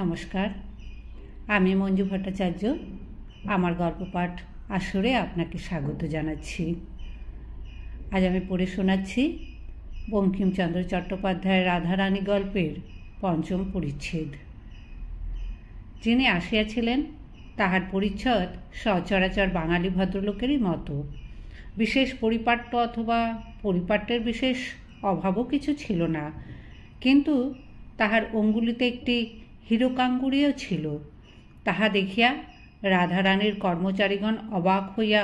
নমস্কার আমি মঞ্জু ভট্টাচার্য আমার গল্পপাঠ আসরে আপনাকে স্বাগত জানাচ্ছি আজ আমি পড়ে শোনাচ্ছি বঙ্কিমচন্দ্র চট্টোপাধ্যায়ের রাধারানী গল্পের পঞ্চম পরিচ্ছেদ যিনি আসিয়াছিলেন তাহার পরিচ্ছদ সচরাচর বাঙালি ভদ্রলোকেরই মতো বিশেষ পরিপাট্য অথবা পরিপাট্যের বিশেষ অভাবও কিছু ছিল না কিন্তু তাহার অঙ্গুলিতে একটি হিরোকাঙ্গুরিও ছিল তাহা দেখিয়া রাধারানীর কর্মচারীগণ অবাক হইয়া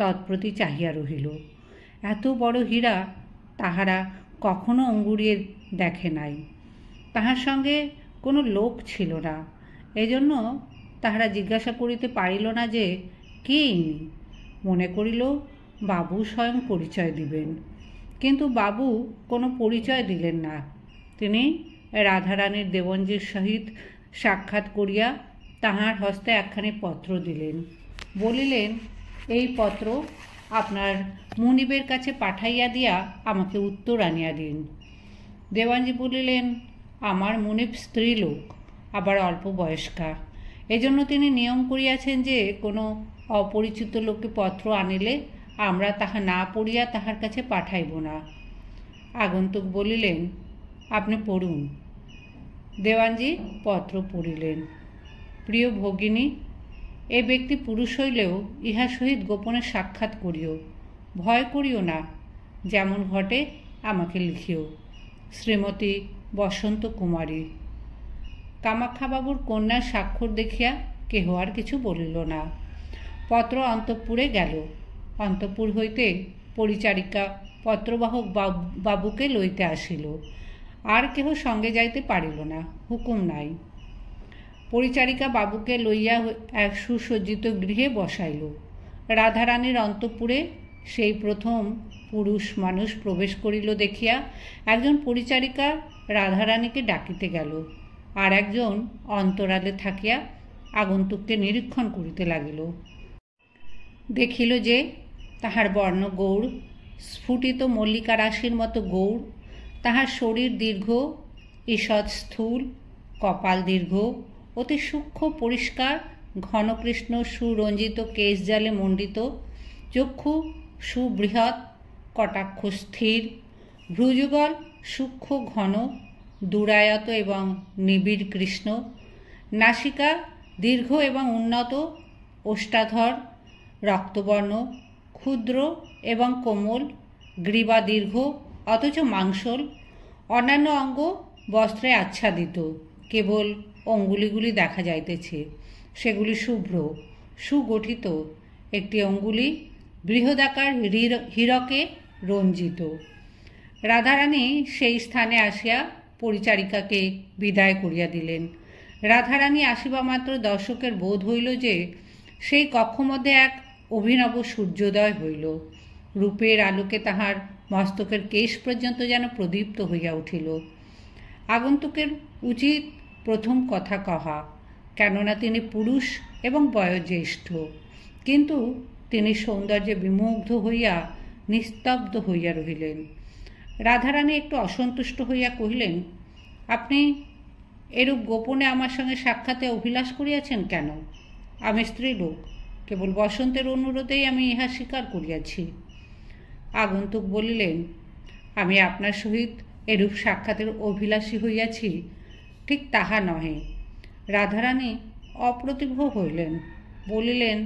তৎপ্রতি চাহিয়া রহিল এত বড় হীরা তাহারা কখনো অঙ্গুরিয়ে দেখে নাই তাহার সঙ্গে কোনো লোক ছিল না এজন্য তাহারা জিজ্ঞাসা করিতে পারিল না যে কে ইনি মনে করিল বাবু স্বয়ং পরিচয় দিবেন কিন্তু বাবু কোনো পরিচয় দিলেন না তিনি রাধারানীর দেবঞ্জীর সহিত সাক্ষাৎ করিয়া তাহার হস্তে একখানি পত্র দিলেন বলিলেন এই পত্র আপনার মুনিবের কাছে পাঠাইয়া দিয়া আমাকে উত্তর আনিয়া দিন দেবাঞ্জি বলিলেন আমার মুনিব স্ত্রী লোক আবার অল্প বয়স্কা এজন্য তিনি নিয়ম করিয়াছেন যে কোনো অপরিচিত লোককে পত্র আনিলে আমরা তাহা না পড়িয়া তাহার কাছে পাঠাইব না আগন্তুক বলিলেন আপনি পড়ুন দেওয়ানজি পত্র পড়িলেন প্রিয় ভগিনী এ ব্যক্তি পুরুষ হইলেও ইহা সহিত গোপনে সাক্ষাৎ করিও ভয় করিও না যেমন ঘটে আমাকে লিখিও শ্রীমতী বসন্ত কুমারী কামাখ্যাবাবুর কন্যার স্বাক্ষর দেখিয়া কেহ আর কিছু বলিল না পত্র অন্তঃপুরে গেল অন্তঃপুর হইতে পরিচারিকা পত্রবাহক বাবুকে লইতে আসিল আর কেহ সঙ্গে যাইতে পারিল না হুকুম নাই পরিচারিকা বাবুকে লইয়া এক সুসজ্জিত গৃহে বসাইল রাধারানীর অন্তপুরে সেই প্রথম পুরুষ মানুষ প্রবেশ করিল দেখিয়া একজন পরিচারিকা রাধারানীকে ডাকিতে গেল আর একজন অন্তরালে থাকিয়া আগন্তুককে নিরীক্ষণ করিতে লাগিল দেখিল যে তাহার বর্ণ গৌড় স্ফুটিত মল্লিকা রাশির মতো গৌড় তাহার শরীর দীর্ঘ ঈষৎ স্থূল কপাল দীর্ঘ অতি সূক্ষ্ম পরিষ্কার ঘনকৃষ্ণ সুরঞ্জিত জালে মণ্ডিত চক্ষু সুবৃহৎ কটাক্ষ স্থির ভ্রুযুগল সূক্ষ্ম ঘন দুরায়ত এবং নিবিড় কৃষ্ণ নাসিকা দীর্ঘ এবং উন্নত ওষ্ঠাধর রক্তবর্ণ ক্ষুদ্র এবং কোমল গ্রীবা দীর্ঘ অথচ মাংসল অন্যান্য অঙ্গ বস্ত্রে আচ্ছাদিত কেবল অঙ্গুলিগুলি দেখা যাইতেছে সেগুলি শুভ্র সুগঠিত একটি অঙ্গুলি বৃহদাকার হীরকে রঞ্জিত রাধারানী সেই স্থানে আসিয়া পরিচারিকাকে বিদায় করিয়া দিলেন রাধারানী আসিবা মাত্র দর্শকের বোধ হইল যে সেই কক্ষ মধ্যে এক অভিনব সূর্যোদয় হইল রূপের আলোকে তাহার মস্তকের কেশ পর্যন্ত যেন প্রদীপ্ত হইয়া উঠিল আগন্তুকের উচিত প্রথম কথা কহা কেননা তিনি পুরুষ এবং বয়োজ্যেষ্ঠ কিন্তু তিনি সৌন্দর্যে বিমুগ্ধ হইয়া নিস্তব্ধ হইয়া রহিলেন রাধারানী একটু অসন্তুষ্ট হইয়া কহিলেন আপনি এরূপ গোপনে আমার সঙ্গে সাক্ষাতে অভিলাষ করিয়াছেন কেন আমি স্ত্রীলোক কেবল বসন্তের অনুরোধেই আমি ইহা স্বীকার করিয়াছি আগন্তুক বলিলেন আমি আপনার সহিত এরূপ সাক্ষাতের অভিলাষী হইয়াছি ঠিক তাহা নহে রাধারানী অপ্রতিভ হইলেন বলিলেন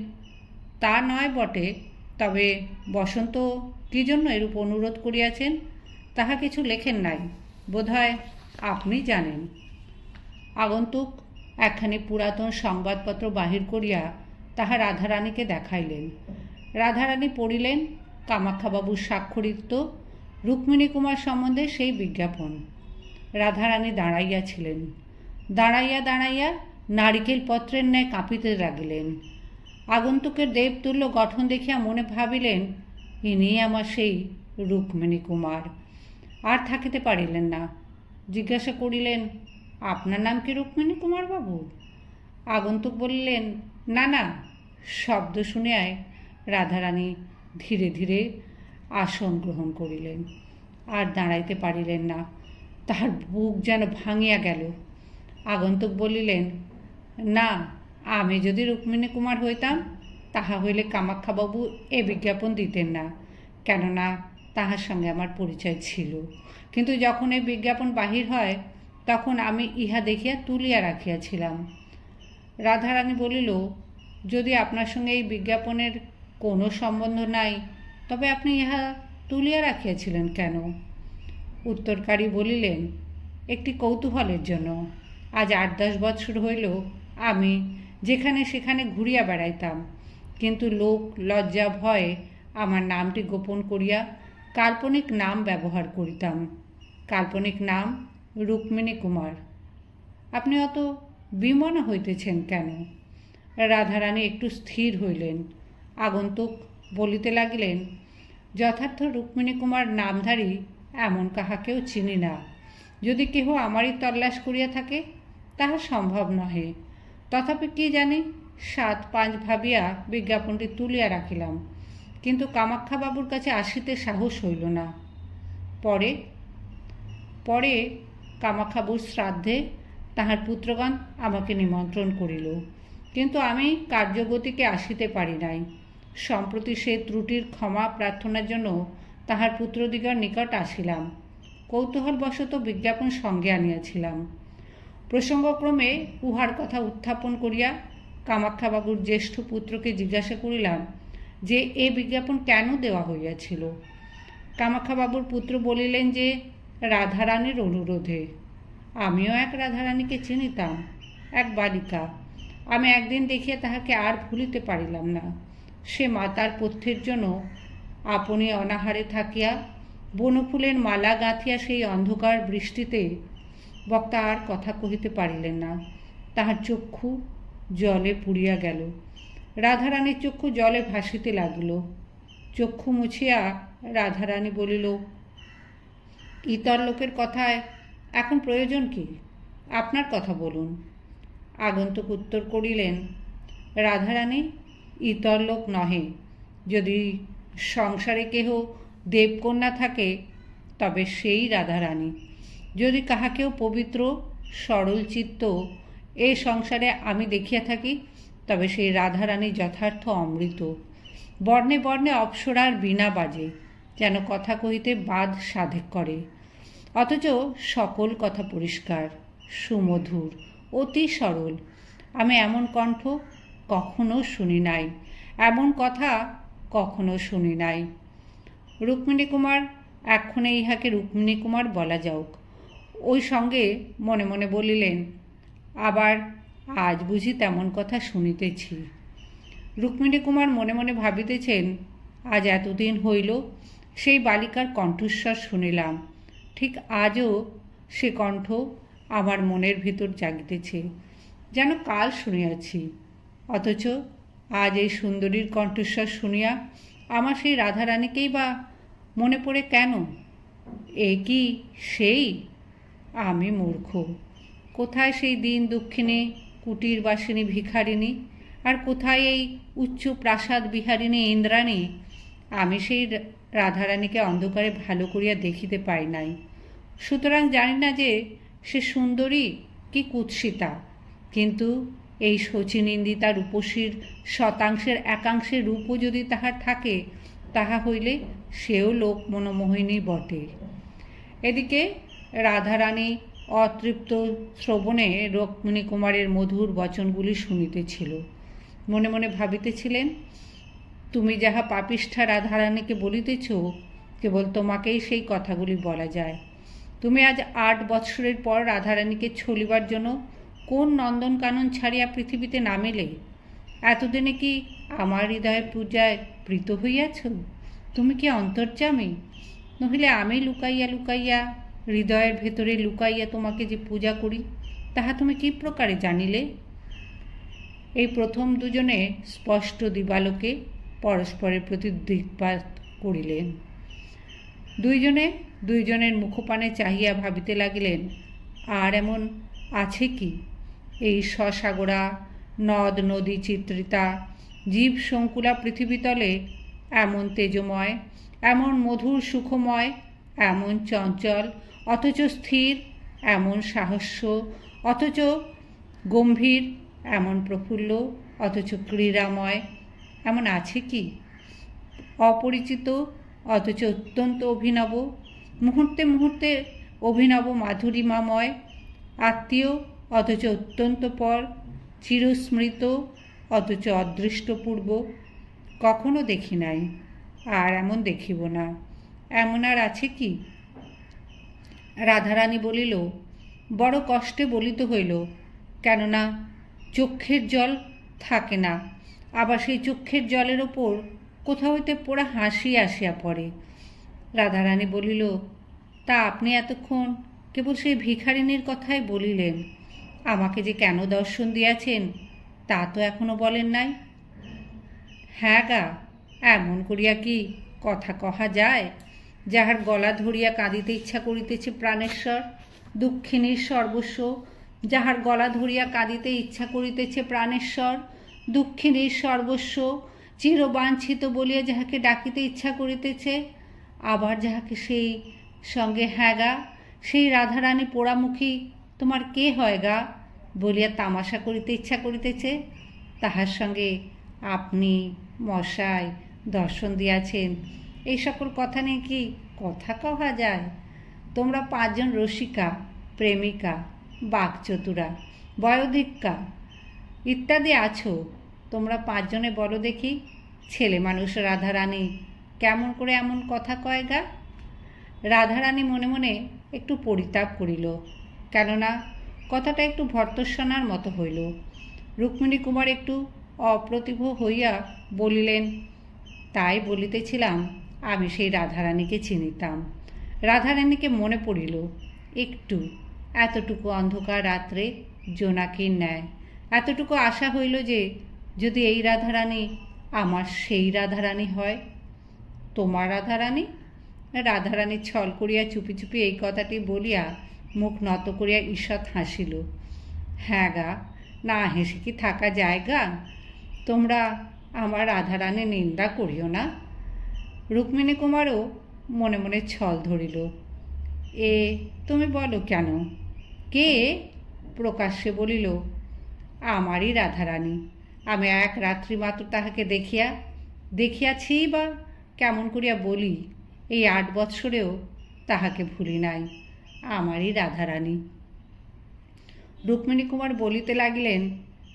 তা নয় বটে তবে বসন্ত কি জন্য এরূপ অনুরোধ করিয়াছেন তাহা কিছু লেখেন নাই বোধহয় আপনি জানেন আগন্তুক একখানি পুরাতন সংবাদপত্র বাহির করিয়া তাহা রাধারানীকে দেখাইলেন রাধারানী পড়িলেন কামাখ্যাবাবুর স্বাক্ষরিত রুক্মিণী কুমার সম্বন্ধে সেই বিজ্ঞাপন রাধারানী দাঁড়াইয়া ছিলেন দাঁড়াইয়া দাঁড়াইয়া নারিকেল পত্রের ন্যায় কাঁপিতে লাগিলেন আগন্তুকের দেবতুল্য গঠন দেখিয়া মনে ভাবিলেন ইনি আমার সেই রুক্মিণী কুমার আর থাকিতে পারিলেন না জিজ্ঞাসা করিলেন আপনার নাম কি রুক্মিণী কুমার বাবু আগন্তুক বলিলেন না না শব্দ শুনিয়ায় রাধারানী ধীরে ধীরে আসন গ্রহণ করিলেন আর দাঁড়াইতে পারিলেন না তাহার বুক যেন ভাঙিয়া গেল আগন্তুক বলিলেন না আমি যদি রুক্মিণী কুমার হইতাম তাহা হইলে কামাক্ষাবাবু এ বিজ্ঞাপন দিতেন না কেননা তাহার সঙ্গে আমার পরিচয় ছিল কিন্তু যখন এই বিজ্ঞাপন বাহির হয় তখন আমি ইহা দেখিয়া তুলিয়া রাখিয়াছিলাম রাধারানী বলিল যদি আপনার সঙ্গে এই বিজ্ঞাপনের কোনো সম্বন্ধ নাই তবে আপনি ইহা তুলিয়া রাখিয়াছিলেন কেন উত্তরকারী বলিলেন একটি কৌতূহলের জন্য আজ আট দশ বছর হইল আমি যেখানে সেখানে ঘুরিয়া বেড়াইতাম কিন্তু লোক লজ্জা ভয়ে আমার নামটি গোপন করিয়া কাল্পনিক নাম ব্যবহার করিতাম কাল্পনিক নাম রুক্মিণী কুমার আপনি অত বিমনা হইতেছেন কেন রাধারানী একটু স্থির হইলেন আগন্তুক বলিতে লাগিলেন যথার্থ রুক্মিণী কুমার নামধারী এমন কাহাকেও চিনি না যদি কেহ আমারই তল্লাশ করিয়া থাকে তাহা সম্ভব নহে তথাপি কি জানি সাত পাঁচ ভাবিয়া বিজ্ঞাপনটি তুলিয়া রাখিলাম কিন্তু কামাক্ষাবাবুর কাছে আসিতে সাহস হইল না পরে পরে কামাক্ষাবুর শ্রাদ্ধে তাহার পুত্রগণ আমাকে নিমন্ত্রণ করিল কিন্তু আমি কার্যগতিকে আসিতে পারি নাই সম্প্রতি সে ত্রুটির ক্ষমা প্রার্থনার জন্য তাহার পুত্রদিগর নিকট আসিলাম কৌতূহলবশত বিজ্ঞাপন সঙ্গে আনিয়াছিলাম প্রসঙ্গক্রমে উহার কথা উত্থাপন করিয়া কামাক্ষাবাবুর জ্যেষ্ঠ পুত্রকে জিজ্ঞাসা করিলাম যে এ বিজ্ঞাপন কেন দেওয়া হইয়াছিল কামাক্ষাবাবুর পুত্র বলিলেন যে রাধারানীর অনুরোধে আমিও এক রাধারানীকে চিনিতাম এক বালিকা আমি একদিন দেখিয়া তাহাকে আর ভুলিতে পারিলাম না সে মাতার পথ্যের জন্য আপনি অনাহারে থাকিয়া বনফুলের মালা গাঁথিয়া সেই অন্ধকার বৃষ্টিতে বক্তা আর কথা কহিতে পারিলেন না তাহার চক্ষু জলে পুড়িয়া গেল রাধারানীর চক্ষু জলে ভাসিতে লাগিল চক্ষু মুছিয়া রাধারানী বলিল ইতর লোকের কথায় এখন প্রয়োজন কি আপনার কথা বলুন আগন্তুক উত্তর করিলেন রাধারানী ইতর লোক নহে যদি সংসারে কেহ দেবকন্যা থাকে তবে সেই রাধারানী যদি কাহাকেও পবিত্র সরল চিত্ত এই সংসারে আমি দেখিয়া থাকি তবে সেই রাধারানী যথার্থ অমৃত বর্ণে বর্ণে অপসরার বিনা বাজে যেন কথা কহিতে বাদ সাধে করে অথচ সকল কথা পরিষ্কার সুমধুর অতি সরল আমি এমন কণ্ঠ কখনো শুনি নাই এমন কথা কখনো শুনি নাই রুক্মিণী কুমার এক্ষণে ইহাকে রুক্মিণী কুমার বলা যাওক ওই সঙ্গে মনে মনে বলিলেন আবার আজ বুঝি তেমন কথা শুনিতেছি রুক্মিণী কুমার মনে মনে ভাবিতেছেন আজ এতদিন হইল সেই বালিকার কণ্ঠস্বর শুনিলাম ঠিক আজও সে কণ্ঠ আমার মনের ভিতর জাগিতেছে যেন কাল শুনিয়াছি অথচ আজ এই সুন্দরীর কণ্ঠস্বর শুনিয়া আমার সেই রাধারানীকেই বা মনে পড়ে কেন এ কি সেই আমি মূর্খ কোথায় সেই দিন দক্ষিণে কুটির বাসিনী ভিখারিণী আর কোথায় এই উচ্চ প্রাসাদ বিহারিণী ইন্দ্রাণী আমি সেই রাধারানীকে অন্ধকারে ভালো করিয়া দেখিতে পাই নাই সুতরাং জানি না যে সে সুন্দরী কি কুৎসিতা কিন্তু এই শচীনিন্দিতা রূপসীর শতাংশের একাংশের রূপও যদি তাহার থাকে তাহা হইলে সেও লোক মনোমোহিনী বটে এদিকে রাধারানী অতৃপ্ত শ্রবণে রক্মিণী কুমারের মধুর বচনগুলি শুনিতেছিল মনে মনে ভাবিতেছিলেন তুমি যাহা পাপিষ্ঠা রাধারানীকে বলিতেছ কেবল তোমাকেই সেই কথাগুলি বলা যায় তুমি আজ আট বৎসরের পর রাধারানীকে ছলিবার জন্য কোন নন্দনকানন ছাড়িয়া পৃথিবীতে নামেলে এতদিনে কি আমার হৃদয়ে পূজায় প্রীত হইয়াছ তুমি কি অন্তর্যামী নহিলে আমি লুকাইয়া লুকাইয়া হৃদয়ের ভেতরে লুকাইয়া তোমাকে যে পূজা করি তাহা তুমি কি প্রকারে জানিলে এই প্রথম দুজনে স্পষ্ট দিবালোকে পরস্পরের প্রতি দিকপাত করিলেন দুইজনে দুইজনের মুখপানে চাহিয়া ভাবিতে লাগিলেন আর এমন আছে কি এই শশাগোড়া নদ নদী চিত্রিতা জীব সংকুলা পৃথিবীতলে এমন তেজময় এমন মধুর সুখময় এমন চঞ্চল অথচ স্থির এমন সাহস্য অথচ গম্ভীর এমন প্রফুল্ল অথচ ক্রীড়াময় এমন আছে কি অপরিচিত অথচ অত্যন্ত অভিনব মুহূর্তে মুহূর্তে অভিনব মাধুরীমাময় আত্মীয় অথচ অত্যন্ত পর চিরস্মৃত অথচ অদৃষ্টপূর্ব কখনো দেখি নাই আর এমন দেখিব না এমন আর আছে কি রাধারানী বলিল বড় কষ্টে বলিত হইল কেননা চক্ষের জল থাকে না আবার সেই চক্ষের জলের ওপর কোথাও হইতে পোড়া হাসি আসিয়া পড়ে রাধারানী বলিল তা আপনি এতক্ষণ কেবল সেই ভিখারিনীর কথাই বলিলেন আমাকে যে কেন দর্শন দিয়াছেন তা তো এখনো বলেন নাই হ্যাঁ গা এমন করিয়া কি কথা কহা যায় যাহার গলা ধরিয়া কাঁদিতে ইচ্ছা করিতেছে প্রাণেশ্বর দুঃখিনীর সর্বস্ব যাহার গলা ধরিয়া কাঁদিতে ইচ্ছা করিতেছে প্রাণেশ্বর দুঃখিনীর সর্বস্ব চিরবাঞ্ছিত বলিয়া যাহাকে ডাকিতে ইচ্ছা করিতেছে আবার যাহাকে সেই সঙ্গে হ্যাগা সেই রাধারানী পোড়ামুখী তোমার কে হয় গা বলিয়া তামাশা করিতে ইচ্ছা করিতেছে তাহার সঙ্গে আপনি মশায় দর্শন দিয়াছেন এই সকল কথা নিয়ে কি কথা কহা যায় তোমরা পাঁচজন রসিকা প্রেমিকা চতুরা বয়োধিক্কা ইত্যাদি আছো তোমরা পাঁচজনে বলো দেখি ছেলে মানুষ রাধারানী কেমন করে এমন কথা কয় গা রাধারানী মনে মনে একটু পরিতাপ করিল কেননা কথাটা একটু ভর্তস্বনার মতো হইল রুক্মিণী কুমার একটু অপ্রতিভ হইয়া বলিলেন তাই বলিতেছিলাম আমি সেই রাধারানীকে চিনিতাম রাধারানীকে মনে পড়িল একটু এতটুকু অন্ধকার রাত্রে জোনাকির ন্যায় এতটুকু আশা হইল যে যদি এই রাধারানী আমার সেই রাধারানী হয় তোমার রাধারানী রাধারানী ছল করিয়া চুপি চুপি এই কথাটি বলিয়া মুখ নত করিয়া ঈষৎ হাসিল হ্যাঁ গা না হেসে কি থাকা জায়গা তোমরা আমার রাধারানে নিন্দা করিও না রুক্মিণী কুমারও মনে মনে ছল ধরিল এ তুমি বলো কেন কে প্রকাশ্যে বলিল আমারই রাধারানী আমি এক রাত্রি মাত্র তাহাকে দেখিয়া দেখিয়াছি বা কেমন করিয়া বলি এই আট বৎসরেও তাহাকে ভুলি নাই আমারই রাধারানী রুক্মিণী কুমার বলিতে লাগিলেন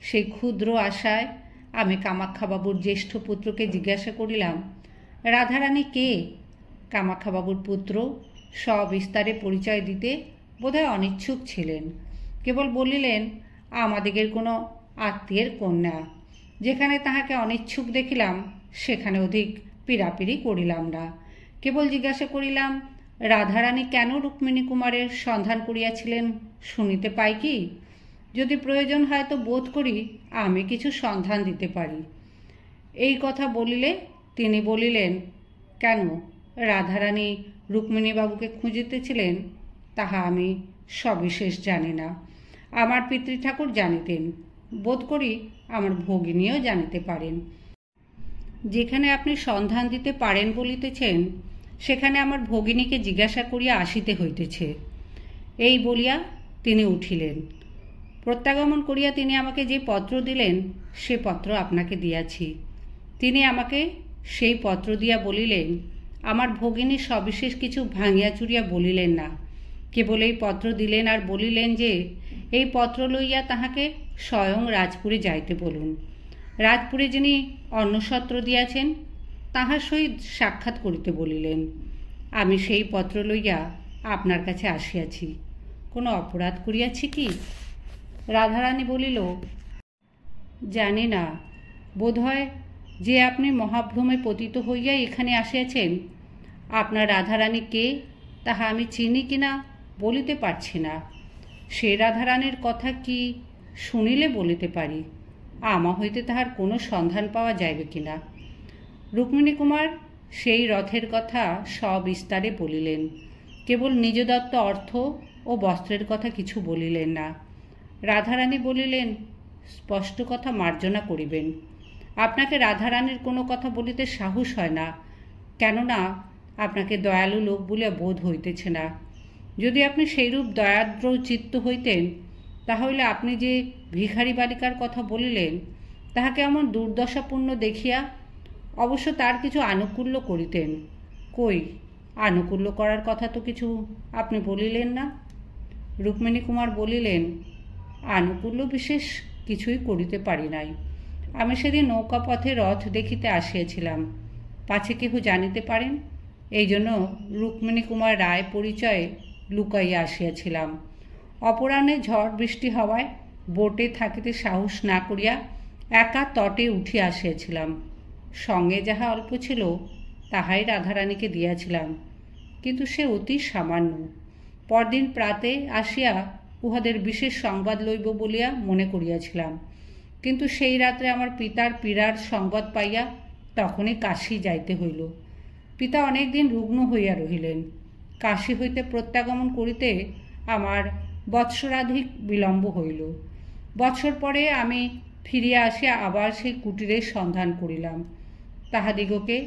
সেই ক্ষুদ্র আশায় আমি কামাক্ষাবাবুর জ্যেষ্ঠ পুত্রকে জিজ্ঞাসা করিলাম রাধারানী কে কামাক্ষাবাবুর পুত্র সবিস্তারে পরিচয় দিতে বোধহয় অনিচ্ছুক ছিলেন কেবল বলিলেন আমাদিগের কোনো আত্মীয়ের কন্যা যেখানে তাহাকে অনিচ্ছুক দেখিলাম সেখানে অধিক পীড়াপিড়ি করিলাম না কেবল জিজ্ঞাসা করিলাম রাধারানী কেন রুক্মিণী কুমারের সন্ধান করিয়াছিলেন শুনিতে পাই কি যদি প্রয়োজন হয় তো বোধ করি আমি কিছু সন্ধান দিতে পারি এই কথা বলিলে তিনি বলিলেন কেন রাধারানী রুক্মিণীবাবুকে খুঁজিতেছিলেন তাহা আমি সবিশেষ জানি না আমার পিতৃঠাকুর জানিতেন বোধ করি আমার ভগিনীও জানিতে পারেন যেখানে আপনি সন্ধান দিতে পারেন বলিতেছেন সেখানে আমার ভগিনীকে জিজ্ঞাসা করিয়া আসিতে হইতেছে এই বলিয়া তিনি উঠিলেন প্রত্যাগমন করিয়া তিনি আমাকে যে পত্র দিলেন সে পত্র আপনাকে দিয়াছি তিনি আমাকে সেই পত্র দিয়া বলিলেন আমার ভগিনী সবিশেষ কিছু ভাঙিয়া চুরিয়া বলিলেন না কেবল এই পত্র দিলেন আর বলিলেন যে এই পত্র লইয়া তাহাকে স্বয়ং রাজপুরে যাইতে বলুন রাজপুরে যিনি অন্নসত্র দিয়াছেন তাহার সহিত সাক্ষাৎ করিতে বলিলেন আমি সেই পত্র লইয়া আপনার কাছে আসিয়াছি কোনো অপরাধ করিয়াছি কি রাধারানী বলিল জানি না বোধহয় যে আপনি মহাভ্রমে পতিত হইয়া এখানে আসিয়াছেন আপনার রাধারানী কে তাহা আমি চিনি কি না বলিতে পারছি না সে রাধারানীর কথা কি শুনিলে বলিতে পারি আমা হইতে তাহার কোনো সন্ধান পাওয়া যাইবে কিনা রুক্মিণী কুমার সেই রথের কথা সবিস্তারে বলিলেন কেবল নিজদত্ত অর্থ ও বস্ত্রের কথা কিছু বলিলেন না রাধারানী বলিলেন স্পষ্ট কথা মার্জনা করিবেন আপনাকে রাধারানীর কোনো কথা বলিতে সাহস হয় না কেননা আপনাকে দয়ালু লোক বলিয়া বোধ হইতেছে না যদি আপনি সেইরূপ দয়াদ্র চিত্ত হইতেন তাহলে আপনি যে ভিখারি বালিকার কথা বলিলেন তাহাকে এমন দুর্দশাপূর্ণ দেখিয়া অবশ্য তার কিছু আনুকূল্য করিতেন কই আনুকূল্য করার কথা তো কিছু আপনি বলিলেন না রুক্মিণী কুমার বলিলেন আনুকূল্য বিশেষ কিছুই করিতে পারি নাই আমি সেদিন নৌকা পথে রথ দেখিতে আসিয়াছিলাম পাছে কেহ জানিতে পারেন এই জন্য রুক্মিণী কুমার রায় পরিচয়ে লুকাইয়া আসিয়াছিলাম অপরাহ্নে ঝড় বৃষ্টি হওয়ায় বোটে থাকিতে সাহস না করিয়া একা তটে উঠিয়া আসিয়াছিলাম সঙ্গে যাহা অল্প ছিল তাহাই রাধারানীকে দিয়াছিলাম কিন্তু সে অতি সামান্য পরদিন প্রাতে আসিয়া উহাদের বিশেষ সংবাদ লইব বলিয়া মনে করিয়াছিলাম কিন্তু সেই রাত্রে আমার পিতার পীড়ার সংবাদ পাইয়া তখনই কাশি যাইতে হইল পিতা অনেক দিন রুগ্ন হইয়া রহিলেন কাশি হইতে প্রত্যাগমন করিতে আমার বৎসরাধিক বিলম্ব হইল বৎসর পরে আমি ফিরিয়া আসিয়া আবার সেই কুটিরের সন্ধান করিলাম তাহাদিগকে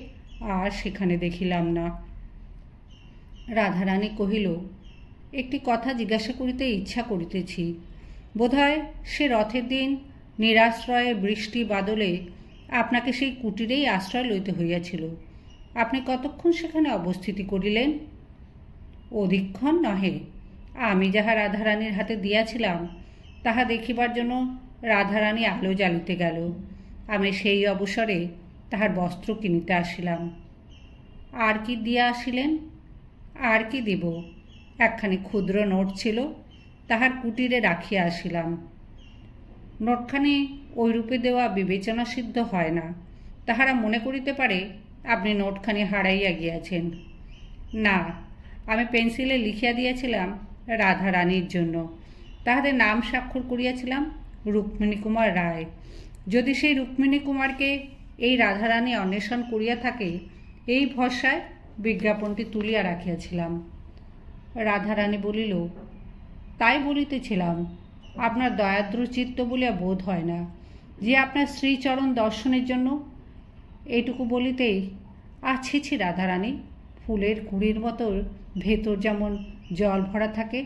আর সেখানে দেখিলাম না রাধারানী কহিল একটি কথা জিজ্ঞাসা করিতে ইচ্ছা করিতেছি বোধহয় সে রথের দিন নিরাশ্রয়ে বৃষ্টি বাদলে আপনাকে সেই কুটিরেই আশ্রয় লইতে হইয়াছিল আপনি কতক্ষণ সেখানে অবস্থিতি করিলেন অধিক্ষণ নহে আমি যাহা রাধারানীর হাতে দিয়াছিলাম তাহা দেখিবার জন্য রাধারানী আলো জ্বালিতে গেল আমি সেই অবসরে তাহার বস্ত্র কিনিতে আসিলাম আর কি দিয়া আসিলেন আর কি দিব একখানি ক্ষুদ্র নোট ছিল তাহার কুটিরে রাখিয়া আসিলাম নোটখানি ওইরূপে দেওয়া বিবেচনা সিদ্ধ হয় না তাহারা মনে করিতে পারে আপনি নোটখানি হারাইয়া গিয়াছেন না আমি পেন্সিলে লিখিয়া দিয়েছিলাম রাধা রানীর জন্য তাহাদের নাম স্বাক্ষর করিয়াছিলাম রুক্মিণী কুমার রায় যদি সেই রুক্মিণী কুমারকে এই রাধারানী অন্বেষণ করিয়া থাকে এই ভরসায় বিজ্ঞাপনটি তুলিয়া রাখিয়াছিলাম রাধারানী বলিল তাই বলিতেছিলাম আপনার দয়াদ্র চিত্ত বলিয়া বোধ হয় না যে আপনার শ্রীচরণ দর্শনের জন্য এইটুকু বলিতেই আছে ছি রাধারানী ফুলের কুড়ির মতো ভেতর যেমন জল ভরা থাকে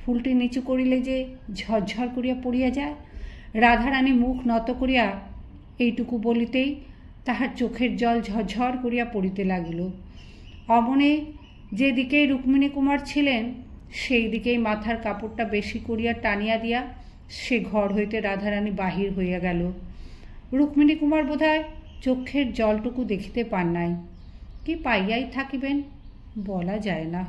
ফুলটি নিচু করিলে যে ঝরঝর করিয়া পড়িয়া যায় রাধারানী মুখ নত করিয়া এইটুকু বলিতেই তাহার চোখের জল ঝরঝর করিয়া পড়িতে লাগিল অমনে যেদিকেই রুক্মিণী কুমার ছিলেন সেই দিকেই মাথার কাপড়টা বেশি করিয়া টানিয়া দিয়া সে ঘর হইতে রাধারানী বাহির হইয়া গেল রুক্মিণী কুমার বোধহয় চোখের জলটুকু দেখিতে পান নাই কি পাইয়াই থাকিবেন বলা যায় না